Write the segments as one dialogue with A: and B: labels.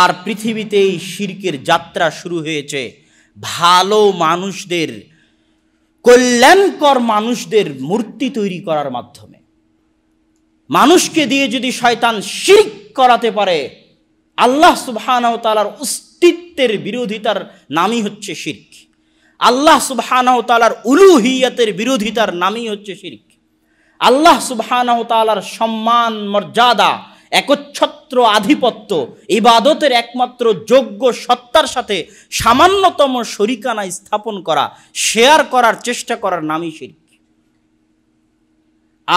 A: আর পৃথিবীতেই শির্কের যাত্রা শুরু হয়েছে ভালো মানুষদের কল্যাণকর মানুষদের মূর্তি তৈরি করার মাধ্যমে মানুষকে দিয়ে যদি শয়তান শির্ক করাতে পারে আল্লাহ সুবহানাও তালার অস্তিত্বের বিরোধিতার নামই হচ্ছে শির্ক আল্লাহ সুবহানাও তালার উলুহিয়াতের বিরোধিতার নামই হচ্ছে শির্ক আল্লাহ সুবহানাও তালার সম্মান মর্যাদা একচ্ছত্র আধিপত্য ইবাদতের একমাত্র যোগ্য সত্তার সাথে সামান্যতম শরিকানা স্থাপন করা শেয়ার করার চেষ্টা করার নামই শিরক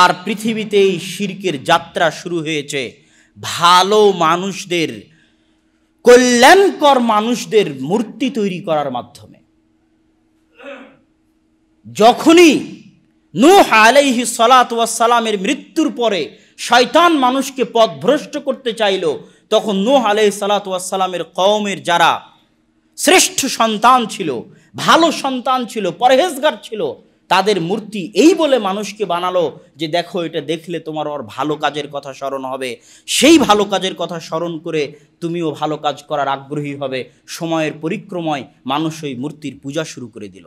A: আর পৃথিবীতে এই শিরকের যাত্রা শুরু হয়েছে ভালো মানুষদের কল্যাণকর মানুষদের মূর্তি তৈরি করার মাধ্যমে যখনই নূহ আলাইহি সালাত সালামের মৃত্যুর পরে শয়তান মানুষকে পথভ্রষ্ট করতে চাইল তখন নূহ আলহ সালাতামের কওমের যারা শ্রেষ্ঠ সন্তান ছিল ভালো সন্তান ছিল পরহেজগার ছিল তাদের মূর্তি এই বলে মানুষকে বানালো যে দেখো এটা দেখলে তোমার ওর ভালো কাজের কথা স্মরণ হবে সেই ভালো কাজের কথা স্মরণ করে তুমিও ভালো কাজ করার আগ্রহী হবে সময়ের পরিক্রমায় মানুষ ওই মূর্তির পূজা শুরু করে দিল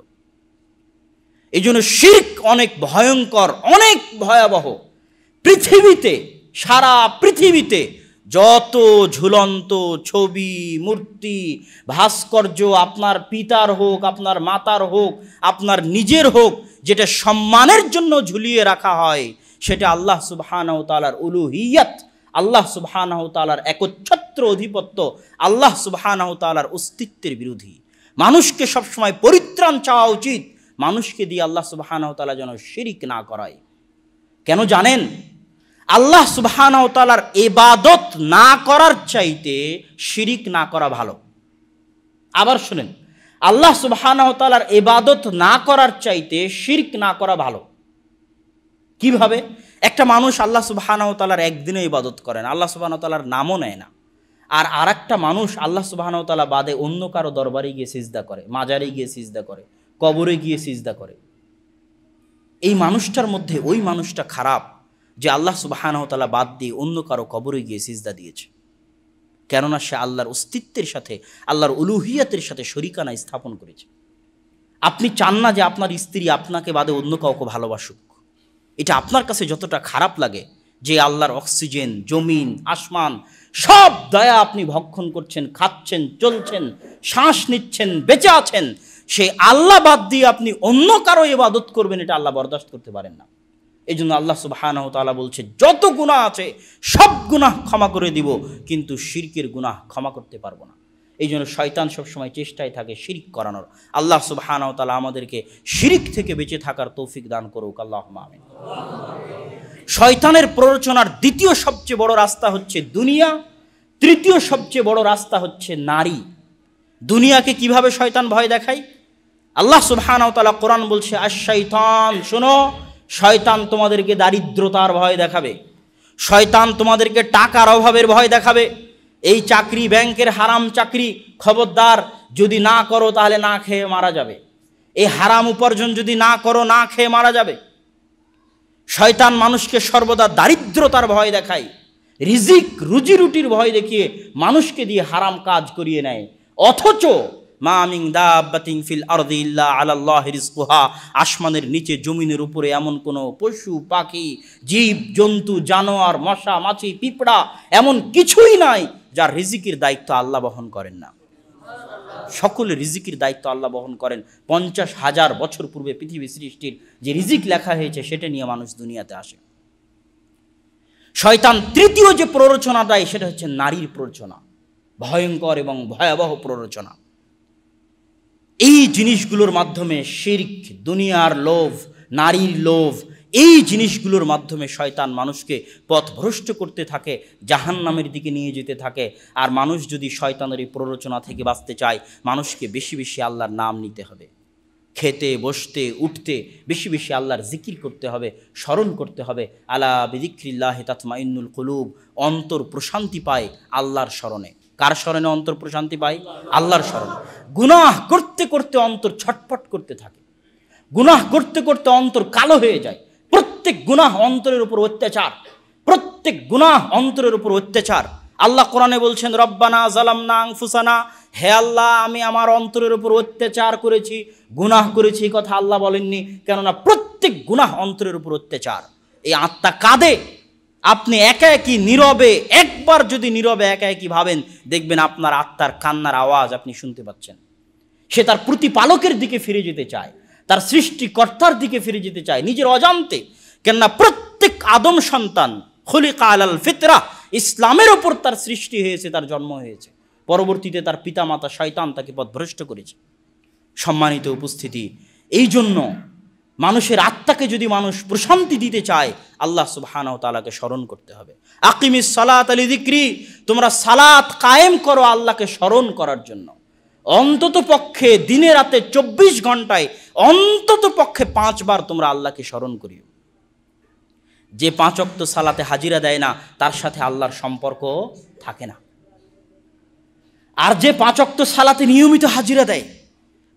A: এই জন্য শির্ক অনেক ভয়ঙ্কর অনেক ভয়াবহ পৃথিবীতে সারা পৃথিবীতে যত ঝুলন্ত ছবি মূর্তি ভাস্কর্য আপনার পিতার হোক আপনার মাতার হোক আপনার নিজের হোক যেটা সম্মানের জন্য ঝুলিয়ে রাখা হয় সেটা আল্লাহ সুবহানাহ তালার উলুহিয়াত আল্লাহ সুবহানাহ তালার একচ্ছত্র অধিপত্য আল্লাহ সুবহানাহ তালার অস্তিত্বের বিরোধী মানুষকে সবসময় পরিত্রাণ চাওয়া উচিত মানুষকে দিয়ে আল্লাহ সুবহানাহ তালা যেন শিরিক না করায় কেন জানেন আল্লাহ সুবাহানতালার এবাদত না করার চাইতে শিরিক না করা ভালো আবার শুনেন আল্লাহ সুবাহানতালার এবাদত না করার চাইতে শিরিক না করা ভালো কিভাবে একটা মানুষ আল্লাহ সুবাহানতালার একদিনে ইবাদত করেন আল্লাহ সুবাহানতালার নামও নেয় না আর আর একটা মানুষ আল্লাহ সুবাহানতালা বাদে অন্য কারো দরবারে গিয়ে সিজদা করে মাজারে গিয়ে সিজদা করে কবরে গিয়ে সিজদা করে এই মানুষটার মধ্যে ওই মানুষটা খারাপ যে আল্লাহ সুবাহানহতালা বাদ দিয়ে অন্য কারো কবরে গিয়ে সিজদা দিয়েছে কেননা সে আল্লাহর অস্তিত্বের সাথে আল্লাহর উলুহিয়াতের সাথে শরিকানা স্থাপন করেছে আপনি চান না যে আপনার স্ত্রী আপনাকে বাদে অন্য কাউকে ভালোবাসুক এটা আপনার কাছে যতটা খারাপ লাগে যে আল্লাহর অক্সিজেন জমিন আসমান সব দয়া আপনি ভক্ষণ করছেন খাচ্ছেন চলছেন শ্বাস নিচ্ছেন বেঁচে আছেন সেই আল্লাহ বাদ দিয়ে আপনি অন্য কারো ইবাদত করবেন এটা আল্লাহ বরদাস্ত করতে পারেন না এই জন্য আল্লাহ সুবাহানাহ তালা বলছে যত গুণা আছে সব গুণাহ ক্ষমা করে দিব কিন্তু শিরকের গুণাহ ক্ষমা করতে পারবো না এই জন্য শয়তান সবসময় চেষ্টায় থাকে শিরিক করানোর আল্লাহ সুবাহানাহ তালা আমাদেরকে শিরিক থেকে বেঁচে থাকার তৌফিক দান করুক আল্লাহ আমিন শয়তানের প্ররোচনার দ্বিতীয় সবচেয়ে বড় রাস্তা হচ্ছে দুনিয়া তৃতীয় সবচেয়ে বড় রাস্তা হচ্ছে নারী দুনিয়াকে কিভাবে শয়তান ভয় দেখায় আল্লাহ সুবহানাওতালা কোরআন বলছে আর শৈতান শোনো শয়তান তোমাদেরকে দারিদ্রতার ভয় দেখাবে শয়তান তোমাদেরকে টাকার অভাবের ভয় দেখাবে এই চাকরি ব্যাংকের হারাম চাকরি খবরদার যদি না করো তাহলে না খেয়ে মারা যাবে এই হারাম উপার্জন যদি না করো না খেয়ে মারা যাবে শয়তান মানুষকে সর্বদা দারিদ্রতার ভয় দেখায় রিজিক রুজি রুটির ভয় দেখিয়ে মানুষকে দিয়ে হারাম কাজ করিয়ে নেয় অথচ মামিং দাবাতিং ফিল আরদিল্লা আলাল্লাহ রিজকুহা আসমানের নিচে জমিনের উপরে এমন কোনো পশু পাখি জীব জন্তু জানোয়ার মশা মাছি পিঁপড়া এমন কিছুই নাই যার রিজিকের দায়িত্ব আল্লাহ বহন করেন না সকল রিজিকির দায়িত্ব আল্লাহ বহন করেন পঞ্চাশ হাজার বছর পূর্বে পৃথিবী সৃষ্টির যে রিজিক লেখা হয়েছে সেটা নিয়ে মানুষ দুনিয়াতে আসে শয়তান তৃতীয় যে প্ররোচনা দেয় সেটা হচ্ছে নারীর প্ররোচনা ভয়ঙ্কর এবং ভয়াবহ প্ররোচনা এই জিনিসগুলোর মাধ্যমে শির্ক দুনিয়ার লোভ নারীর লোভ এই জিনিসগুলোর মাধ্যমে শয়তান মানুষকে পথভ্রষ্ট করতে থাকে জাহান নামের দিকে নিয়ে যেতে থাকে আর মানুষ যদি শয়তানের এই প্ররোচনা থেকে বাঁচতে চায় মানুষকে বেশি বেশি আল্লাহর নাম নিতে হবে খেতে বসতে উঠতে বেশি বেশি আল্লাহর জিকির করতে হবে স্মরণ করতে হবে আলা বিদিক্রিল্লাহ ইন্নুল কলুব অন্তর প্রশান্তি পায় আল্লাহর স্মরণে কার স্মরণে অন্তর প্রশান্তি পায় আল্লাহর স্মরণ গুনাহ করতে করতে অন্তর ছটফট করতে থাকে গুনাহ করতে করতে অন্তর কালো হয়ে যায় প্রত্যেক গুনাহ অন্তরের উপর অত্যাচার প্রত্যেক গুনাহ অন্তরের উপর অত্যাচার আল্লাহ কোরআনে বলছেন রব্বানা জালামনা ফুসানা হে আল্লাহ আমি আমার অন্তরের উপর অত্যাচার করেছি গুনাহ করেছি কথা আল্লাহ বলেননি কেননা প্রত্যেক গুনাহ অন্তরের উপর অত্যাচার এই আত্মা কাঁদে আপনি একা একই নীরবে একবার যদি নীরবে একা একই ভাবেন দেখবেন আপনার আত্মার কান্নার আওয়াজ আপনি শুনতে পাচ্ছেন সে তার প্রতিপালকের দিকে ফিরে যেতে চায় তার সৃষ্টিকর্তার দিকে ফিরে যেতে চায় নিজের অজান্তে কেননা প্রত্যেক আদম সন্তান খলিকা আল ফিতরা ইসলামের ওপর তার সৃষ্টি হয়েছে তার জন্ম হয়েছে পরবর্তীতে তার পিতামাতা শয়তান তাকে পথভ্রষ্ট করেছে সম্মানিত উপস্থিতি এই জন্য মানুষের আত্মাকে যদি মানুষ প্রশান্তি দিতে চায় আল্লাহ ও তালাকে স্মরণ করতে হবে আকিমিস সালাত আলী দিক্রি তোমরা সালাত কায়েম করো আল্লাহকে স্মরণ করার জন্য অন্তত পক্ষে দিনে রাতে চব্বিশ ঘন্টায় অন্তত পক্ষে পাঁচবার তোমরা আল্লাহকে স্মরণ করিও যে পাঁচ ওয়াক্ত সালাতে হাজিরা দেয় না তার সাথে আল্লাহর সম্পর্ক থাকে না আর যে পাঁচ ওয়াক্ত সালাতে নিয়মিত হাজিরা দেয়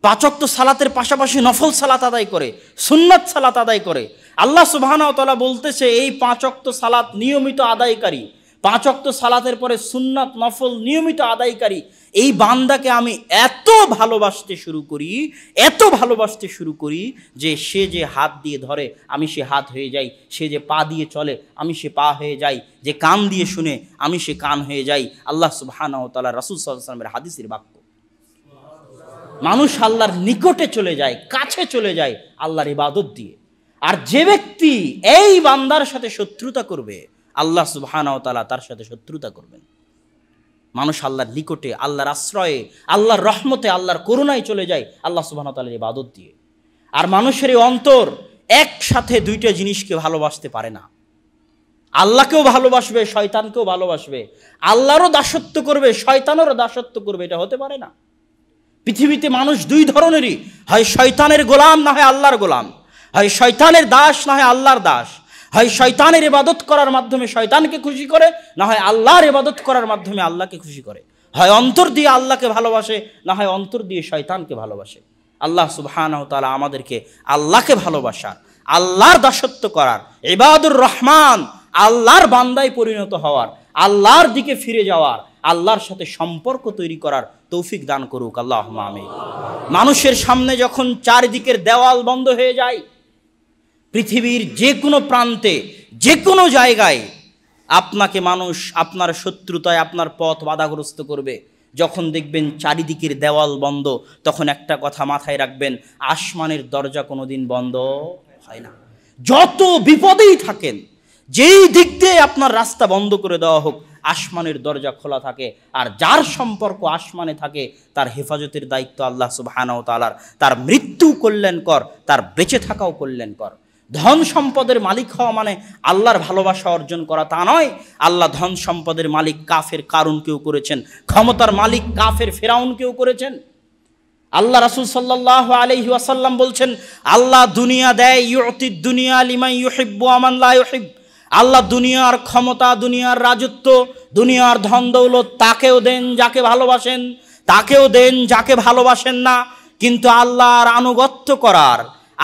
A: পাচক তো সালাতের পাশাপাশি নফল সালাত আদায় করে সুন্নাত সালাত আদায় করে আল্লাহ সুবাহানতলা বলতেছে এই পাঁচক তো সালাত নিয়মিত আদায়কারী পাঁচক তো সালাতের পরে সুন্নাত নফল নিয়মিত আদায়কারী এই বান্দাকে আমি এত ভালোবাসতে শুরু করি এত ভালোবাসতে শুরু করি যে সে যে হাত দিয়ে ধরে আমি সে হাত হয়ে যাই সে যে পা দিয়ে চলে আমি সে পা হয়ে যাই যে কান দিয়ে শুনে আমি সে কান হয়ে যাই আল্লাহ তালা রাসুল সালামের হাদিসের বাক্য মানুষ আল্লাহর নিকটে চলে যায় কাছে চলে যায় আল্লাহর ইবাদত দিয়ে আর যে ব্যক্তি এই বান্দার সাথে শত্রুতা করবে আল্লাহ সুবহানাও তালা তার সাথে শত্রুতা করবেন মানুষ আল্লাহর নিকটে আল্লাহর আশ্রয়ে আল্লাহর রহমতে আল্লাহর করুণায় চলে যায় আল্লাহ সুবহানাও তালার ইবাদত দিয়ে আর মানুষের এই অন্তর একসাথে দুইটা জিনিসকে ভালোবাসতে পারে না আল্লাহকেও ভালোবাসবে শয়তানকেও ভালোবাসবে আল্লাহরও দাসত্ব করবে শয়তানেরও দাসত্ব করবে এটা হতে পারে না পৃথিবীতে মানুষ দুই ধরনেরই হয় শয়তানের গোলাম না হয় আল্লাহর গোলাম হয় শয়তানের দাস না হয় আল্লাহর দাস হয় শয়তানের ইবাদত করার মাধ্যমে শয়তানকে খুশি করে না হয় আল্লাহর ইবাদত করার মাধ্যমে আল্লাহকে খুশি করে হয় অন্তর দিয়ে আল্লাহকে ভালোবাসে না হয় অন্তর দিয়ে শয়তানকে ভালোবাসে আল্লাহ সুবহান তালা আমাদেরকে আল্লাহকে ভালোবাসার আল্লাহর দাসত্ব করার এবাদুর রহমান আল্লাহর বান্দায় পরিণত হওয়ার আল্লাহর দিকে ফিরে যাওয়ার আল্লাহর সাথে সম্পর্ক তৈরি করার তৌফিক দান করুক আল্লাহ আমি মানুষের সামনে যখন চারিদিকের দেওয়াল বন্ধ হয়ে যায় পৃথিবীর যে কোনো প্রান্তে যে কোনো জায়গায় আপনাকে মানুষ আপনার শত্রুতায় আপনার পথ বাধাগ্রস্ত করবে যখন দেখবেন চারিদিকের দেওয়াল বন্ধ তখন একটা কথা মাথায় রাখবেন আসমানের দরজা কোনো দিন বন্ধ হয় না যত বিপদেই থাকেন যেই দিক দিয়ে আপনার রাস্তা বন্ধ করে দেওয়া হোক আসমানের দরজা খোলা থাকে আর যার সম্পর্ক আসমানে থাকে তার হেফাজতের দায়িত্ব আল্লাহ সুবাহানাও তালার তার মৃত্যু কর তার বেঁচে থাকাও কর ধন সম্পদের মালিক হওয়া মানে আল্লাহর ভালোবাসা অর্জন করা তা নয় আল্লাহ ধন সম্পদের মালিক কাফের কেউ করেছেন ক্ষমতার মালিক কাফের ফেরাউন কেউ করেছেন আল্লাহ রাসুল সাল্লাহ আলহি আসাল্লাম বলছেন আল্লাহ দুনিয়া দেয় ইউতি দুনিয়া লিমাই ইউহিব্বু আমান্লা ইউহিব্বু আল্লাহ দুনিয়ার ক্ষমতা দুনিয়ার রাজত্ব দুনিয়ার ধন দৌলত তাকেও দেন যাকে ভালোবাসেন তাকেও দেন যাকে ভালোবাসেন না কিন্তু আল্লাহর আনুগত্য করার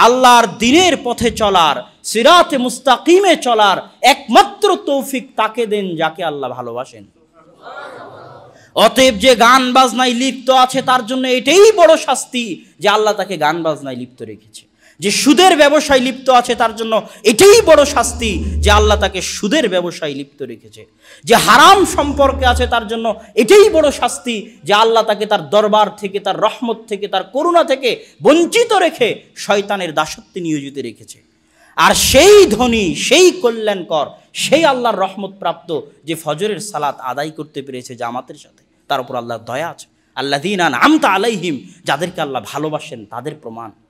A: আল্লাহর দিনের পথে চলার সিরাতে মুস্তাকিমে চলার একমাত্র তৌফিক তাকে দেন যাকে আল্লাহ ভালোবাসেন অতএব যে গান বাজনায় লিপ্ত আছে তার জন্য এটাই বড় শাস্তি যে আল্লাহ তাকে গান বাজনায় লিপ্ত রেখেছে যে সুদের ব্যবসায় লিপ্ত আছে তার জন্য এটাই বড় শাস্তি যে আল্লাহ তাকে সুদের ব্যবসায় লিপ্ত রেখেছে যে হারাম সম্পর্কে আছে তার জন্য এটাই বড় শাস্তি যে আল্লাহ তাকে তার দরবার থেকে তার রহমত থেকে তার করুণা থেকে বঞ্চিত রেখে শয়তানের দাসত্বে নিয়োজিত রেখেছে আর সেই ধনী সেই কল্যাণকর সেই আল্লাহর রহমত প্রাপ্ত যে ফজরের সালাত আদায় করতে পেরেছে জামাতের সাথে তার উপর আল্লাহর দয়া আছে আল্লাহ দিন আমতা আলাইহিম যাদেরকে আল্লাহ ভালোবাসেন তাদের প্রমাণ